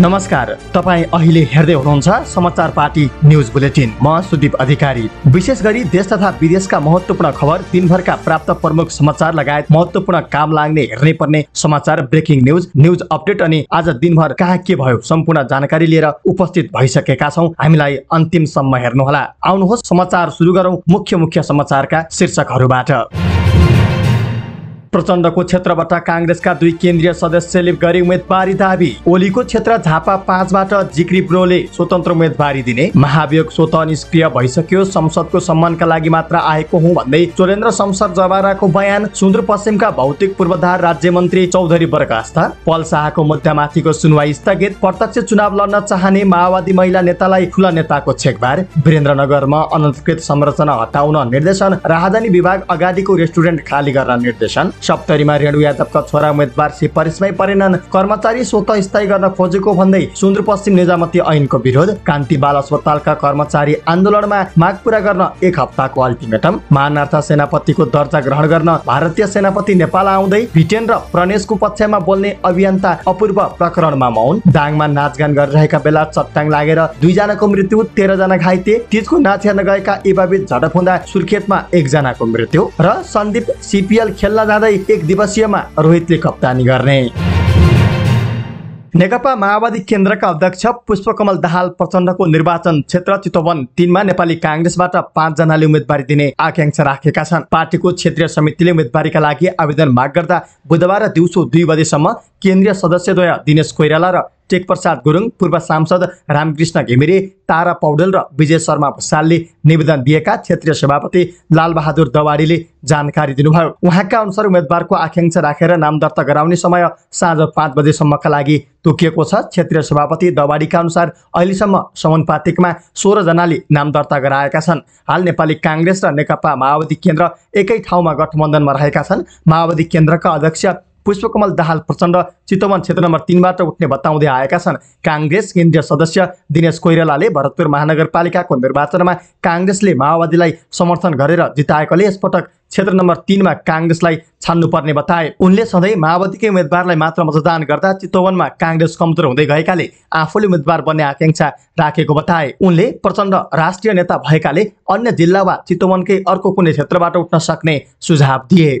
नमस्कार तपाईँ अहिले हेर्दै हुनुहुन्छ समाचार पार्टी न्युज बुलेटिन म सुदीप अधिकारी विशेष गरी देश तथा विदेशका महत्वपूर्ण खबर दिनभरका प्राप्त प्रमुख समाचार लगायत महत्वपूर्ण काम लाग्ने हेर्नै पर्ने समाचार ब्रेकिङ न्युज न्युज अपडेट अनि आज दिनभर कहाँ के भयो सम्पूर्ण जानकारी लिएर उपस्थित भइसकेका छौँ हामीलाई अन्तिमसम्म हेर्नुहोला आउनुहोस् समाचार सुरु गरौँ मुख्य मुख्य समाचारका शीर्षकहरूबाट प्रचण्डको क्षेत्रबाट काङ्ग्रेसका दुई केन्द्रीय सदस्यले गरे उम्मेदवारी दावी ओलीको क्षेत्र झापा पाँचबाट जिक्री ब्रोले स्वतन्त्र उम्मेदवारी दिने महाभियोग स्वत निष्क्रिय भइसक्यो संसदको सम्मानका लागि मात्र आएको हुँ भन्दै चोरेन्द्र शमशर जवाराको बयान सुदूरपश्चिमका भौतिक पूर्वाधार राज्य मन्त्री चौधरी बर्खास्ता पल शाहको मुद्दामाथिको सुनवाई स्थगित प्रत्यक्ष चुनाव लड्न चाहने माओवादी महिला नेतालाई ठुला नेताको छेकबार वीरेन्द्रनगरमा अनधिकृत संरचना हटाउन निर्देशन राहदानी विभाग अगाडिको रेस्टुरेन्ट खाली गर्न निर्देशन सप्तरीमा रेणु यादवका छोरा उम्मेद्वार सिफारिसमै परेनन् कर्मचारी स्वत स्थायी गर्न खोजेको भन्दै सुदूरपश्चिम निजामती ऐनको विरोध कान्ति बाल अस्पतालका कर्मचारी आन्दोलनमा माग पूरा गर्न एक हप्ताको अल्टिमेटम महानार्थ सेनापतिको दर्जा ग्रहण गर्न भारतीय सेनापति नेपाल आउँदै ब्रिटेन र प्रणेशको पक्षमा बोल्ने अभियन्ता अपूर्व प्रकरणमा मौन दाङमा नाचगान गरिरहेका बेला चट्टाङ लागेर दुईजनाको मृत्यु तेह्रजना घाइते तिजको नाच हेर्न गएका एबाबीच झडप हुँदा सुर्खेतमा एकजनाको मृत्यु र सन्दीप सिपिएल खेल्न जाँदै साथै एक दिवसीयमा रोहितले कप्तानी गर्ने नेकपा माओवादी केन्द्रका अध्यक्ष पुष्पकमल दाहाल प्रचण्डको निर्वाचन क्षेत्र चितोवन तिनमा नेपाली काङ्ग्रेसबाट पाँचजनाले उम्मेदवारी दिने आकाङ्क्षा राखेका छन् पार्टीको क्षेत्रीय समितिले उम्मेदवारीका लागि आवेदन माग गर्दा बुधबार दिउँसो दुई बजेसम्म केन्द्रीय सदस्यद्वय दिनेश कोइराला र टेकप्रसाद गुरुङ पूर्व सांसद रामकृष्ण घिमिरे तारा पौडेल र विजय शर्मा भुषालले निवेदन दिएका क्षेत्रीय सभापति लालबहादुर दवाडीले जानकारी दिनुभयो उहाँका अनुसार उम्मेद्वारको आकाङ्क्षा राखेर नाम दर्ता गराउने समय साँझ पाँच बजेसम्मका लागि तोकिएको छ क्षेत्रीय सभापति दवाडीका अनुसार अहिलेसम्म समानुपातिकमा सोह्रजनाले नाम दर्ता गराएका छन् हाल नेपाली काङ्ग्रेस र नेकपा माओवादी केन्द्र एकै ठाउँमा गठबन्धनमा रहेका छन् माओवादी केन्द्रका अध्यक्ष पुष्पकमल दाहाल प्रचण्ड चितवन क्षेत्र नम्बर तिनबाट उठ्ने बताउँदै आएका छन् काङ्ग्रेस केन्द्रीय सदस्य दिनेश कोइरालाले भरतपुर महानगरपालिकाको निर्वाचनमा काङ्ग्रेसले माओवादीलाई समर्थन गरेर जिताएकोले यसपटक क्षेत्र नम्बर तिनमा काङ्ग्रेसलाई छान्नुपर्ने बताए उनले सधैँ माओवादीकै उम्मेद्वारलाई मात्र मतदान गर्दा चितवनमा काङ्ग्रेस कमजोर हुँदै गएकाले आफूले उम्मेद्वार बन्ने आकाङ्क्षा राखेको बताए उनले प्रचण्ड राष्ट्रिय नेता भएकाले अन्य जिल्ला वा चितवनकै अर्को कुनै क्षेत्रबाट उठ्न सक्ने सुझाव दिए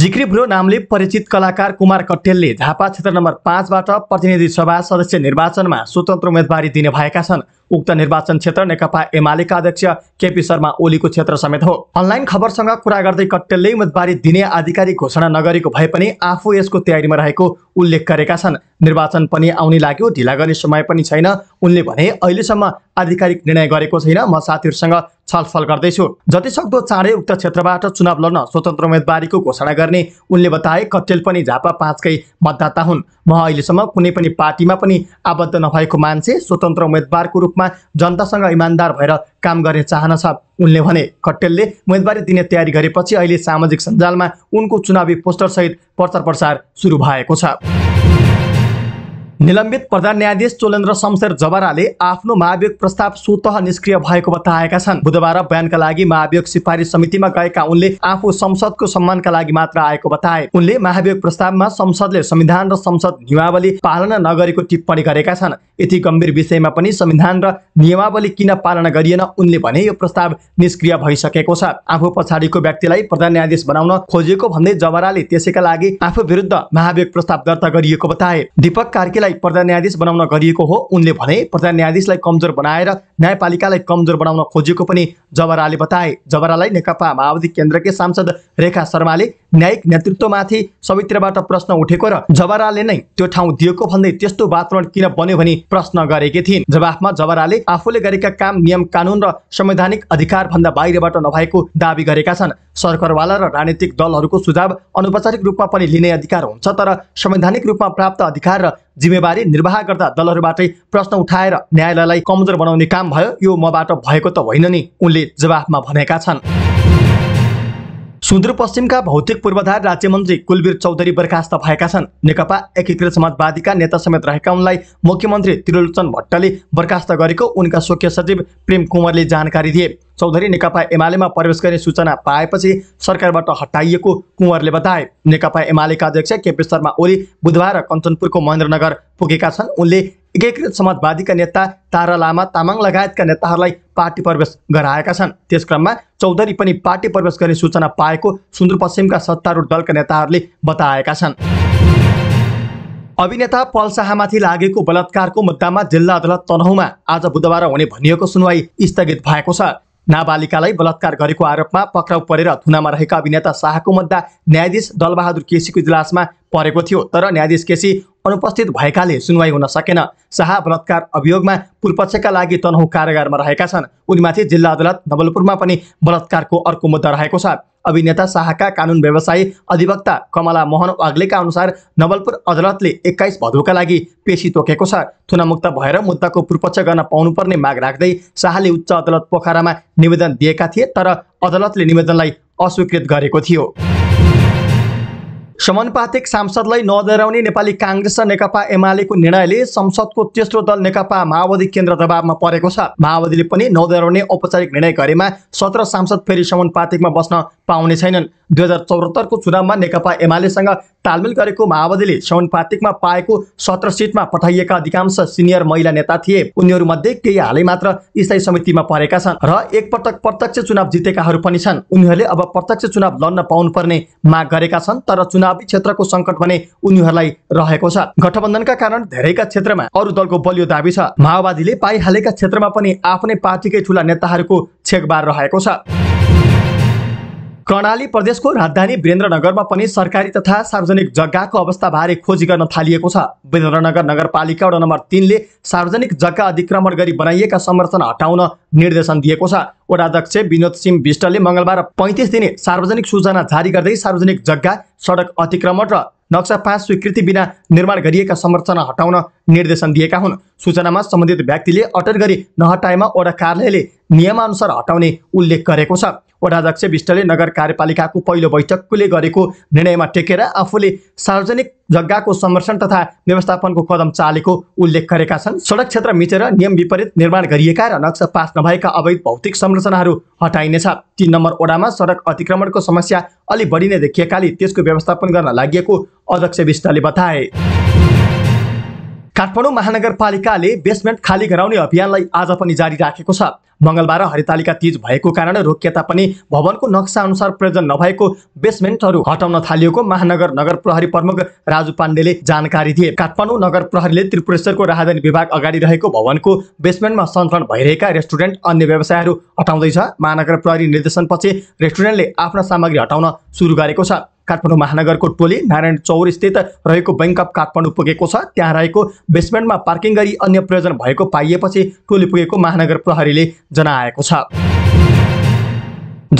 जिक्री भुलो नामले परिचित कलाकार कुमार कट्टेलले झापा क्षेत्र नम्बर पाँचबाट प्रतिनिधि सभा सदस्य निर्वाचनमा स्वतन्त्र उम्मेदवारी दिने भएका छन् उक्त निर्वाचन क्षेत्र नेकपा एमालेका अध्यक्ष केपी शर्मा ओलीको क्षेत्र समेत हो अनलाइन खबरसँग कुरा गर्दै कट्टेलले उम्मेदवारी दिने आधिकारिक घोषणा नगरेको भए पनि आफू यसको तयारीमा रहेको उल्लेख गरेका छन् निर्वाचन पनि आउने लाग्यो ढिला गर्ने समय पनि छैन उनले भने अहिलेसम्म आधिकारिक निर्णय गरेको छैन म साथीहरूसँग छलफल गर्दैछु जति सक्दो चाँडै उक्त क्षेत्रबाट चुनाव लड्न स्वतन्त्र उम्मेदवारीको घोषणा गर्ने उनले बताए कट्टेल पनि झापा पाँचकै मतदाता हुन् म अहिलेसम्म कुनै पनि पार्टीमा पनि आबद्ध नभएको मान्छे स्वतन्त्र उम्मेद्वारको रूपमा रूपमा जनतासँग इमान्दार भएर काम गर्ने चाहना छ उनले भने कट्टेलले उम्मेदवारी दिने तयारी गरेपछि अहिले सामाजिक सञ्जालमा उनको चुनावी पोस्टरसहित प्रचार प्रसार सुरु भएको छ निलम्बित प्रधान न्यायाधीश चोलेन्द्र शमशेर जबराले आफ्नो महाभियोग प्रस्ताव स्वत निष्क्रिय भएको बताएका छन् बुधबार बयानका लागि महाभियोग सिफारिस समितिमा गएका उनले आफू संसदको सम्मानका लागि मात्र आएको बताए उनले महाभियोग प्रस्तावमा संसदले संविधान र संसद नियमावली पालना नगरेको टिप्पणी गरेका छन् यति गम्भीर विषयमा पनि संविधान र नियमावली किन पालना गरिएन उनले भने यो प्रस्ताव निष्क्रिय भइसकेको छ आफू पछाडिको व्यक्तिलाई प्रधान न्यायाधीश बनाउन खोजेको भन्दै जबराले त्यसैका लागि आफू विरुद्ध महाभियोग प्रस्ताव दर्ता गरिएको बताए दीपक कार्कीलाई उनलाई प्रधान न्यायाधीश बनाउन गरिएको हो उनले भने प्रधान न्यायाधीशलाई कमजोर बनाएर न्यायपालिकालाई कमजोर बनाउन खोजेको पनि जबराले बताए जबरालाई नेकपा माओवादी केन्द्रकै सांसद रेखा शर्माले न्यायिक नेतृत्वमाथि सवित्रबाट प्रश्न उठेको र जबराले नै त्यो ठाउँ दिएको भन्दै त्यस्तो वातावरण किन बन्यो भनी प्रश्न गरेकी थिइन् जवाफमा जबराले आफूले गरेका काम नियम कानुन र संवैधानिक अधिकार भन्दा बाहिरबाट नभएको दावी गरेका छन् सरकारवाला र राजनीतिक दलहरूको सुझाव अनौपचारिक रूपमा पनि लिने अधिकार हुन्छ तर संवैधानिक रूपमा प्राप्त अधिकार र जिम्मेवारी निर्वाह गर्दा दलहरूबाटै प्रश्न उठाएर न्यायालयलाई कमजोर बनाउने काम भयो यो मबाट भएको त होइन नि उनले जवाफमा भनेका छन् सुदूरपश्चिमका भौतिक पूर्वाधार राज्यमन्त्री कुलवीर चौधरी बर्खास्त भएका छन् नेकपा एकीकृत समाजवादीका नेता समेत रहेका उनलाई मुख्यमन्त्री त्रिलोचन भट्टले बर्खास्त गरेको उनका स्वकीय सचिव प्रेम कुमारले जानकारी दिए चौधरी नेकपा एमालेमा प्रवेश गर्ने सूचना पाएपछि सरकारबाट हटाइएको कुँवरले बताए नेकपा एमालेका अध्यक्ष केपी शर्मा ओली बुधबार कञ्चनपुरको महेन्द्रनगर पुगेका छन् उनले एकीकृत समाजवादीका नेता तारा लामा तामाङ लगायतका नेताहरूलाई पार्टी प्रवेश गराएका छन् त्यस क्रममा चौधरी पनि पार्टी प्रवेश गर्ने सूचना पाएको सुदूरपश्चिमका सत्तारूढ दलका नेताहरूले बताएका छन् अभिनेता पल शाहमाथि लागेको बलात्कारको मुद्दामा जिल्ला अदालत तनहुमा आज बुधबार हुने भनिएको सुनवाई स्थगित भएको छ नाबालिकालाई बलात्कार गरेको आरोपमा पक्राउ परेर थुनामा रहेका अभिनेता शाहको मुद्दा न्यायाधीश दलबहादुर केसीको इजलासमा परेको थियो तर न्यायाधीश केसी अनुपस्थित भएकाले सुनवाई हुन सकेन शाह बलात्कार अभियोगमा पूर्वपक्षका लागि तनहुँ कारागारमा रहेका छन् उनीमाथि जिल्ला अदालत नवलपुरमा पनि बलात्कारको अर्को मुद्दा रहेको छ अभिनेता शाहका कानुन व्यवसायी अधिवक्ता कमला मोहन वाग्लेका अनुसार नवलपुर अदालतले एक्काइस भदौका लागि पेशी तोकेको छ थुनामुक्त भएर मुद्दाको पूर्वपक्ष गर्न पाउनुपर्ने माग राख्दै शाहले उच्च अदालत पोखरामा निवेदन दिएका थिए तर अदालतले निवेदनलाई अस्वीकृत गरेको थियो समानुपातिक सांसदलाई नदेराउने नेपाली काङ्ग्रेस र नेकपा एमालेको निर्णयले संसदको तेस्रो दल नेकपा माओवादी केन्द्र दबावमा परेको छ माओवादीले पनि नदेराउने औपचारिक निर्णय गरेमा सत्र सांसद फेरि समानुपातिकमा बस्न पाउने छैनन् दुई हजार चौहत्तरको चुनावमा नेकपा एमालेसँग तालमेल गरेको माओवादीले सौन पाएको सत्र सिटमा पठाइएका अधिकांश सिनियर महिला नेता थिए उनीहरू मध्ये केही हालै मात्र स्थायी समितिमा परेका छन् र एकपटक प्रत्यक्ष चुनाव जितेकाहरू पनि छन् उनीहरूले अब प्रत्यक्ष चुनाव लड्न पाउनुपर्ने माग गरेका छन् तर चुनावी क्षेत्रको सङ्कट भने उनीहरूलाई रहेको छ गठबन्धनका कारण धेरैका क्षेत्रमा अरू दलको बलियो दावी छ माओवादीले पाइहालेका क्षेत्रमा पनि आफ्नै पार्टीकै ठुला नेताहरूको छेकबार रहेको छ कर्णाली प्रदेशको राजधानी वीरेन्द्रनगरमा पनि सरकारी तथा सार्वजनिक जग्गाको अवस्था बारे खोजी गर्न थालिएको छ वीरेन्द्रनगर नगरपालिका वडा नम्बर तिनले सार्वजनिक जग्गा अतिक्रमण गरी बनाइएका संरचना हटाउन निर्देशन दिएको छ वडा अध्यक्ष विनोद सिंह विष्टले मङ्गलबार पैँतिस दिने सार्वजनिक सूचना जारी गर्दै सार्वजनिक जग्गा सडक अतिक्रमण र नक्सा पाँच स्वीकृति बिना निर्माण गरिएका संरचना हटाउन निर्देशन दिएका हुन् सूचनामा सम्बन्धित व्यक्तिले अटल गरी नहटाएमा वडा कार्यालयले नियमानुसार हटाउने उल्लेख गरेको छ वडाध्यक्ष विष्टले नगर कार्यपालिकाको पहिलो बैठकले गरेको निर्णयमा टेकेर आफूले सार्वजनिक जग्गाको संरक्षण तथा व्यवस्थापनको कदम चालेको उल्लेख गरेका छन् सडक क्षेत्र मिचेर नियम विपरीत निर्माण गरिएका र नक्सा पास नभएका अवैध भौतिक संरचनाहरू हटाइनेछ तिन नम्बर ओडामा सडक अतिक्रमणको समस्या अलि बढी नै देखिएकाले त्यसको व्यवस्थापन गर्न लागि अध्यक्ष विष्टले बताए काठमाडौँ महानगरपालिकाले बेसमेन्ट खाली गराउने अभियानलाई आज पनि जारी राखेको छ मङ्गलबार हरितालिका तीज भएको कारण रोकिएता पनि भवनको नक्सा अनुसार प्रयोजन नभएको बेसमेन्टहरू हटाउन थालिएको महानगर नगर प्रहरी प्रमुख राजु पाण्डेले जानकारी दिए काठमाडौँ नगर प्रहरीले त्रिपुरेश्वरको राहदानी विभाग अगाडि रहेको भवनको बेसमेन्टमा सञ्चालन भइरहेका रेस्टुरेन्ट अन्य व्यवसायहरू हटाउँदैछ महानगर प्रहरी निर्देशनपछि रेस्टुरेन्टले आफ्ना सामग्री हटाउन सुरु गरेको छ काठमाडौँ महानगरको टोली नारायण चौर रहेको बैङ्क अफ काठमाडौँ पुगेको छ त्यहाँ रहेको बेसमेन्टमा पार्किङ गरी अन्य प्रयोजन भएको पाइएपछि टोली पुगेको महानगर प्रहरीले जनाएको छ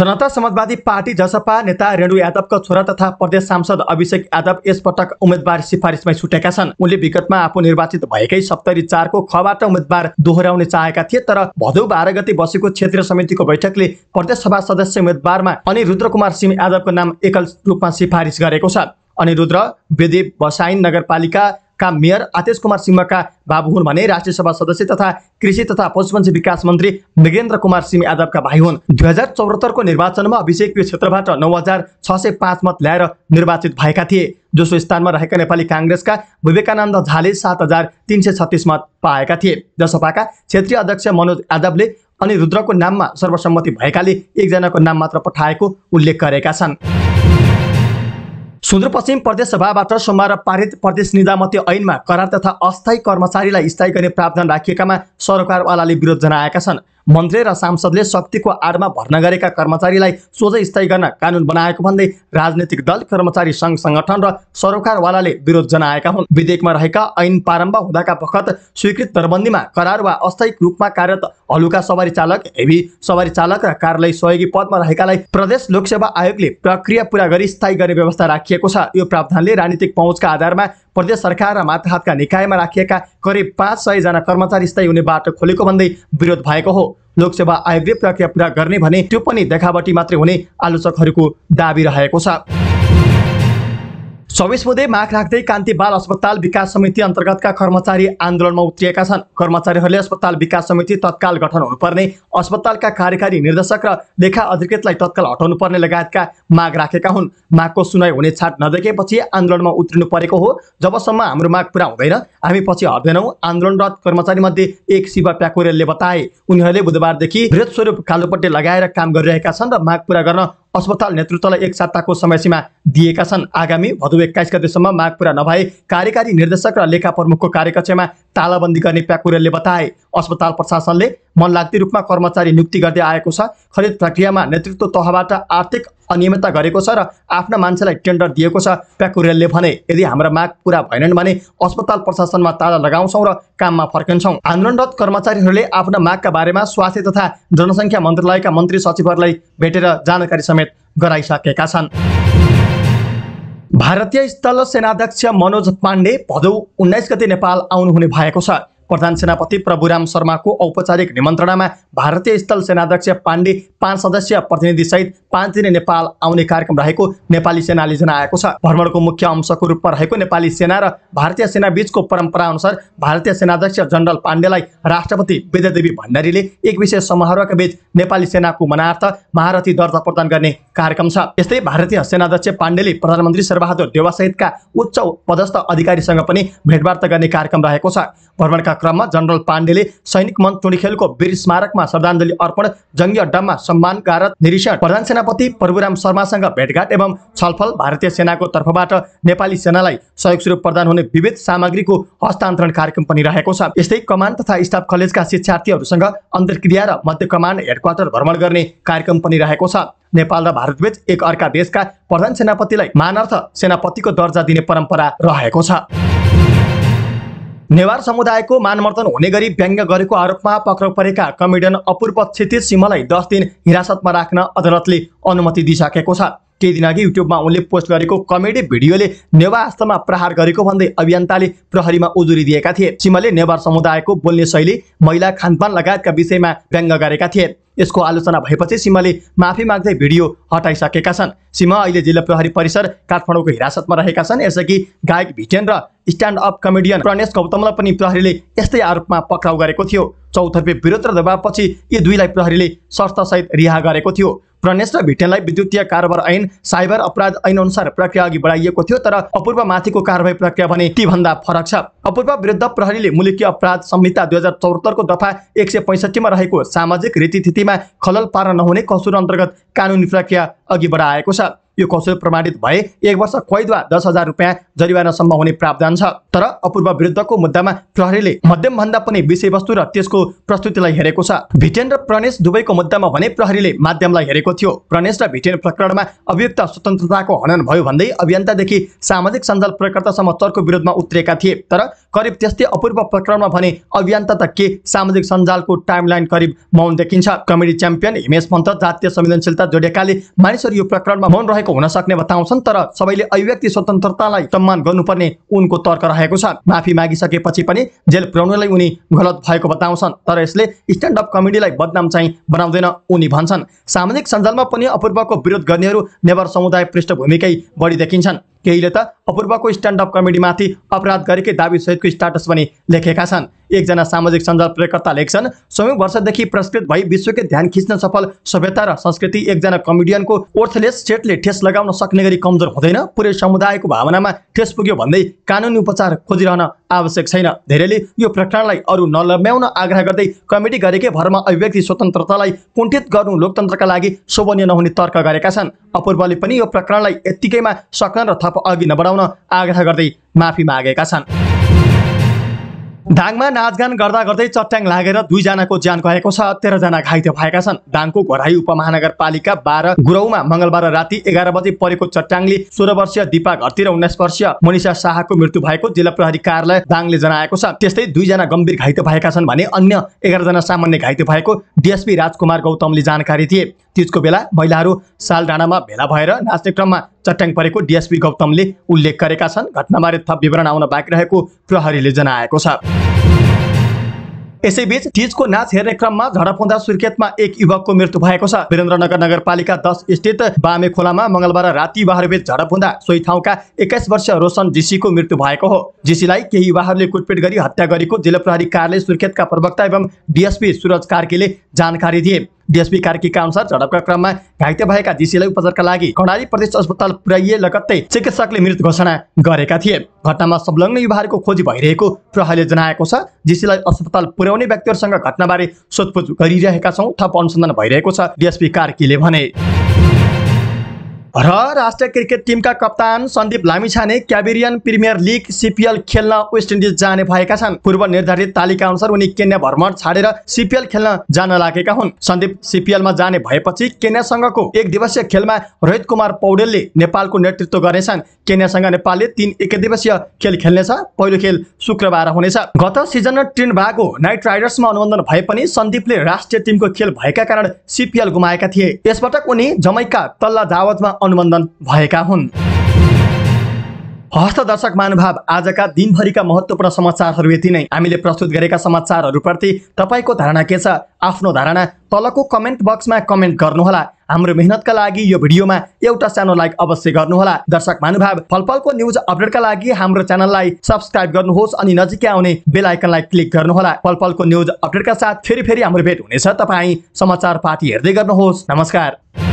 जनता समाजवादी पार्टी जसपा नेता रेणु यादवको छोरा तथा प्रदेश सांसद अभिषेक यादव यसपटक उम्मेद्वार सिफारिसमै छुटेका छन् उनले विगतमा आफू निर्वाचित भएकै सप्तरी चारको खबाट उम्मेद्वार दोहोऱ्याउने चाहेका थिए तर भदौ बाह्र गति बसेको क्षेत्रीय समितिको बैठकले प्रदेश सभा सदस्य उम्मेद्वारमा अनि रुद्रकुमार सिंह यादवको नाम एकल रूपमा सिफारिस गरेको छ अनि रुद्र बेदेव बसाइन नगरपालिका का मेयर आतेश कुमार सिंहका बाबु हुन् भने राष्ट्रिय सभा सदस्य तथा कृषि तथा पशुपन्छी विकास मन्त्री मृगेन्द्र कुमार सिंह यादवका भाइ हुन् दुई हजार चौरात्तरको निर्वाचनमा अभिषेकको क्षेत्रबाट नौ हजार छ सय पाँच मत ल्याएर निर्वाचित भएका थिए दोस्रो स्थानमा रहेका नेपाली काङ्ग्रेसका विवेकानन्द झाले सात हजार तिन सय छत्तिस मत पाएका थिए जसपाका क्षेत्रीय अध्यक्ष मनोज यादवले अनि रुद्रको नाममा सर्वसम्मति भएकाले एकजनाको नाम मात्र पठाएको उल्लेख गरेका छन् सुदूरपश्चिम प्रदेश सभाबाट सोमबार पारित प्रदेश निजामती ऐनमा करार तथा अस्थायी कर्मचारीलाई स्थायी गर्ने प्रावधान राखिएकामा सरकारवालाले विरोध जनाएका छन् मन्त्री र सांसदले शक्तिको आडमा भर्ना गरेका कर्मचारीलाई सोझ स्थायी गर्न कानुन बनाएको भन्दै राजनैतिक दल कर्मचारी सङ्घ सङ्गठन र सरोकारवालाले विरोध जनाएका हुन् विधेयकमा रहेका ऐन प्रारम्भ हुँदाका बखत स्वीकृत दरबन्दीमा करार वा अस्थायी रूपमा कार्यरत हलुका सवारी चालक हेभी सवारी चालक र कार्यालय सहयोगी पदमा रहेकालाई प्रदेश लोकसेवा आयोगले प्रक्रिया पुरा गरी स्थायी गर्ने व्यवस्था राखिएको छ यो प्रावधानले राजनीतिक पहुँचका आधारमा प्रदेश सरकार र माथाहातका निकायमा राखिएका करिब पाँच सयजना कर्मचारी स्थायी हुने बाटो खोलेको भन्दै विरोध भएको हो लोकसेवा आयोगले प्रक्रिया पुरा गर्ने भने त्यो पनि देखावटी मात्रै हुने आलोचकहरूको दावी रहेको छ चौबिस बुधे माग राख्दै कान्ति बाल अस्पताल विकास समिति अन्तर्गतका कर्मचारी आन्दोलनमा उत्रिएका छन् कर्मचारीहरूले अस्पताल विकास समिति तत्काल गठन हुनुपर्ने अस्पतालका कार्यकारी निर्देशक र लेखा अधिकृतलाई तत्काल हटाउनु पर्ने लगायतका माग राखेका हुन् मागको सुनाइ हुने छाट नदेखेपछि आन्दोलनमा उत्रिनु परेको हो जबसम्म हाम्रो माग पुरा हुँदैन हामी पछि हट्दैनौँ आन्दोलनरत कर्मचारीमध्ये एक शिव प्याकुरेलले बताए उनीहरूले बुधबारदेखि वृहत स्वरूप कालोपट्टि लगाएर काम गरिरहेका छन् र माग पुरा गर्न अस्पताल नेतृत्वलाई एक साताको समयसीमा दिएका छन् आगामी भदौ एक्काइस गतेसम्म माग पुरा नभए कार्यकारी निर्देशक र लेखा प्रमुखको कार्यकक्षमा तालाबन्दी गर्ने प्याकुरेलले बताए अस्पताल प्रशासनले मनलाग्दी रूपमा कर्मचारी नियुक्ति गर्दै आएको छ खरिद प्रक्रियामा नेतृत्व तहबाट आर्थिक अनियमितता गरेको छ र आफ्ना मान्छेलाई टेन्डर दिएको छ प्याकुरेलले भने यदि हाम्रो माग पुरा भएनन् भने अस्पताल प्रशासनमा ताला लगाउँछौँ र काममा फर्किन्छौँ आन्दोलनरत कर्मचारीहरूले आफ्नो मागका बारेमा स्वास्थ्य तथा जनसङ्ख्या मन्त्रालयका मन्त्री सचिवहरूलाई भेटेर जानकारी समेत गराइसकेका छन् भारतीय स्थल सेनाध्यक्ष मनोज पाण्डे भदौ उन्नाइस गते नेपाल आउनुहुने भएको छ प्रधान सेनापति प्रभुराम शर्माको औपचारिक निमन्त्रणामा भारतीय स्थल सेनाध्यक्ष पाण्डे पाँच सदस्यीय प्रतिनिधिसहित पाँच दिने नेपाल आउने कार्यक्रम रहेको नेपाली सेनाले जनाएको छ भ्रमणको मुख्य अंशको रूपमा रहेको नेपाली सेना र भारतीय सेना बीचको परम्परा अनुसार भारतीय सेनाध्यक्ष जनरल पाण्डेलाई राष्ट्रपति विद्यादेवी भण्डारीले एक विशेष समारोहका बीच नेपाली सेनाको मनार्थ महारथी दर्जा प्रदान गर्ने कार्यक्रम छ यस्तै भारतीय सेनाध्यक्ष पाण्डेले प्रधानमन्त्री शेरबहादुर देवासहितका उच्च पदस्थ अधिकारीसँग पनि भेटवार्ता गर्ने कार्यक्रम रहेको छ भ्रमणका क्रममा जनरल पाण्डेले सैनिक मन चुडीखेलको वीर स्मारकमा श्रद्धाञ्जली अर्पण जङ्गी अड्डामा सम्मान सम्मानकारत निरीक्षण प्रधान सेनापति प्रभुराम शर्मासँग भेटघाट एवं छलफल भारतीय सेनाको तर्फबाट नेपाली सेनालाई सहयोग स्वरूप प्रदान हुने विविध सामग्रीको हस्तान्तरण कार्यक्रम पनि रहेको छ यस्तै कमान तथा स्टाफ कलेजका शिक्षार्थीहरूसँग अन्तर्क्रिया र मध्य कमान हेडक्वार्टर भ्रमण गर्ने कार्यक्रम पनि रहेको छ नेपाल र भारतबीच एक अर्का देशका प्रधान सेनापतिलाई मानार्थ सेनापतिको दर्जा दिने परम्परा रहेको छ नेवार समुदायको मानमर्दन हुने गरी व्यङ्ग गरेको आरोपमा पक्राउ परेका कमेडियन अपूर्व क्षेत्र सिंहलाई दस दिन हिरासतमा राख्न अदालतले अनुमति दिइसकेको छ केही दिन अघि युट्युबमा उनले पोस्ट गरेको कमेडी भिडियोले नेवार आस्थामा प्रहार गरेको भन्दै अभियन्ताले प्रहरीमा उजुरी दिएका थिए सिंहले नेवार समुदायको बोल्ने शैली महिला खानपान लगायतका विषयमा व्यङ्ग गरेका थिए यसको आलोचना भएपछि सिंहले माफी माग्दै भिडियो हटाइसकेका छन् सिंह अहिले जिल्ला प्रहरी परिसर काठमाडौँको हिरासतमा रहेका छन् यसअघि गायक भिटेन र स्ट्यान्ड अप कमेडियन प्रणेश गौतमलाई पनि प्रहरीले यस्तै आरोपमा पक्राउ गरेको थियो चौतर्फे विरोध र दबावपछि यी दुईलाई प्रहरीले शर्तसहित रिहा गरेको थियो प्रणेश र भिटेनलाई विद्युतीय कारोबार ऐन साइबर अपराध ऐन अनुसार प्रक्रिया अघि बढाइएको थियो तर माथिको कारवाही प्रक्रिया भने तीभन्दा फरक छ अपूर्व विरुद्ध प्रहरीले मुलुकीय अपराध संहिता दुई हजार चौहत्तरको दफा एक सय पैँसठीमा रहेको सामाजिक रीतिथितिमा खलल पार्न नहुने कसुर अन्तर्गत कानुनी प्रक्रिया अघि बढाएको छ यो कसुर प्रमाणित भए एक वर्ष कैद वा दस हजार रुपियाँ जरिवानासम्म हुने प्रावधान छ तर अपूर्व विरुद्धको मुद्दामा प्रहरीले मध्यमभन्दा पनि विषयवस्तु र त्यसको प्रस्तुतिलाई हेरेको छ भिटेन र प्रणेश दुवैको मुद्दामा भने प्रहरीले माध्यमलाई हेरेको थियो प्रणेश र भिटेन प्रकरणमा अभियुक्त स्वतन्त्रताको हनन भयो भन्दै अभियन्तादेखि सामाजिक सञ्जाल प्रकर्तासम्म चर्को विरोधमा उत्रेका थिए तर करिब त्यस्तै अपूर्व प्रकरणमा भने अभियन्ता त के सामाजिक सञ्जालको टाइमलाइन करिब मौन देखिन्छ कमेडी च्याम्पियन हिमेश पन्त जातीय संवेदनशीलता जोडेकाले मानिसहरू यो प्रकरणमा मौन रहेको हुन सक्ने बताउँछन् तर सबैले अभिव्यक्ति स्वतन्त्रतालाई सम्मान गर्नुपर्ने उनको तर्क रहेको छ माफी मागिसकेपछि पनि जेल पुर्याउनलाई उनी गलत भएको बताउँछन् तर यसले अप कमेडीलाई बदनाम चाहिँ बनाउँदैन उनी भन्छन् सामाजिक सञ्जालमा पनि अपूर्वको विरोध गर्नेहरू नेवार समुदाय पृष्ठभूमिकै बढी देखिन्छन् केहीले त अपूर्वको स्ट्यान्डअप कमेडीमाथि अपराध गरेकै दावीसहितको स्टाटस पनि लेखेका छन् एकजना सामाजिक सञ्जाल प्रयोगकर्ता लेख्छन् सयौँ वर्षदेखि पुरस्कृत भई विश्वकै ध्यान खिच्न सफल सभ्यता र संस्कृति एकजना कमेडियनको ओर्थलेस सेटले ठेस लगाउन सक्ने गरी कमजोर हुँदैन पुरै समुदायको भावनामा ठेस पुग्यो भन्दै कानुनी उपचार खोजिरहन आवश्यक छैन धेरैले यो प्रकरणलाई अरू नलम्ब्याउन आग्रह गर्दै कमेडी गरेकै भरमा अभिव्यक्ति स्वतन्त्रतालाई कुण्ठित गर्नु लोकतन्त्रका लागि शोभनीय नहुने तर्क गरेका छन् अपूर्वले पनि यो प्रकरणलाई यत्तिकैमा सक्न र थप अघि नबढाउन आग्रह गर्दै माफी मागेका छन् दाङमा नाचगान गर्दा गर्दै चट्ट्याङ लागेर दुईजनाको ज्यान गएको छ तेह्रजना घाइते भएका छन् दाङको घराई उपमहानगरपालिका बाह्र गुरौमा मङ्गलबार राति एघार बजे परेको चट्याङले सोह्र वर्षीय दिपा र उन्नाइस वर्षीय मनिषा शाहको मृत्यु भएको जिल्ला प्रहरी कार्यालय दाङले जनाएको छ त्यस्तै दुईजना गम्भीर घाइते भएका छन् भने अन्य एघारजना सामान्य घाइते भएको डिएसपी राजकुमार गौतमले जानकारी दिए तिजको बेला महिलाहरू साल डाँडामा भेला भएर नाच्ने क्रममा चट्ट्याङ परेको डिएसपी गौतमले उल्लेख गरेका छन् घटनाबारे थप विवरण आउन बाँकी रहेको प्रहरीले जनाएको छ चीज को नाच हेर्ने क्रममा सुर्खेत सुर्खेतमा एक युवकको मृत्यु भएको छ वीरेन्द्रनगर नगरपालिका दस स्थित बामे खोलामा मङ्गलबार राति युवाहरूबीच झडपउँदा सोही ठाउँका एक्काइस वर्ष रोशन जीसीको मृत्यु भएको हो जीसीलाई केही युवाहरूले कुटपिट गरी हत्या गरेको जिल्ला प्रहरी कार्यालय सुर्खेतका प्रवक्ता एवं डिएसपी सुरज कार्कीले जानकारी दिए डिएसपी कार्कीका अनुसार झडपका क्रममा घाइते भएका जीसीलाई उपचारका लागि कर्णाली प्रदेश अस्पताल पुर्याइए लगत्तै चिकित्सकले मृत घोषणा गरेका थिए घटनामा संलग्न युवाहरूको खोजी भइरहेको प्रहरीले जनाएको छ जीसीलाई अस्पताल पुर्याउने व्यक्तिहरूसँग घटनाबारे सोधपुछ गरिरहेका छौँ थप अनुसन्धान भइरहेको छ डिएसपी कार्कीले भने र राष्ट्रिय क्रिकेट टिमका कप्तान Sandeep Lamichhane Caribbean premier league CPL खेल्न वेस्ट इन्डिज जाने भएका छन् पूर्व निर्धारित तालिका अनुसार उनी केन्या भ्रमण छाडेर सिपिएल खेल्न जान लागेका हुन् सन्दीप सिपिएलमा जाने भएपछि केन्यासँगको एक दिवसीय खेलमा रोहित कुमार पौडेलले नेपालको नेतृत्व गर्नेछन् केन्यासँग नेपालले तीन एक दिवसीय खेल खेल्नेछ पहिलो खेल शुक्रबार हुनेछ गत सिजन ट्रिन भागो नाइट राइडर्समा अनुबन्धन भए पनि सन्दीपले राष्ट्रिय टिमको खेल भएका कारण सिपिएल गुमाएका थिए यसपटक उनी जमैका तल्ला दावतमा अनुबन्धन भएका हुन् हस्त दर्शक महानुभाव आजका दिनभरिका महत्त्वपूर्ण समाचारहरू यति नै हामीले प्रस्तुत गरेका समाचारहरूप्रति तपाईँको धारणा के छ आफ्नो धारणा तलको कमेन्ट बक्समा कमेन्ट गर्नुहोला हाम्रो मेहनतका लागि यो भिडियोमा एउटा सानो लाइक अवश्य गर्नुहोला दर्शक महानुभाव फलफलको न्युज अपडेटका लागि हाम्रो च्यानललाई सब्सक्राइब गर्नुहोस् अनि नजिकै आउने बेल आइकनलाई क्लिक गर्नुहोला फलफलको न्युज अपडेटका साथ फेरि फेरि हाम्रो भेट हुनेछ तपाईँ समाचार पार्टी हेर्दै गर्नुहोस् नमस्कार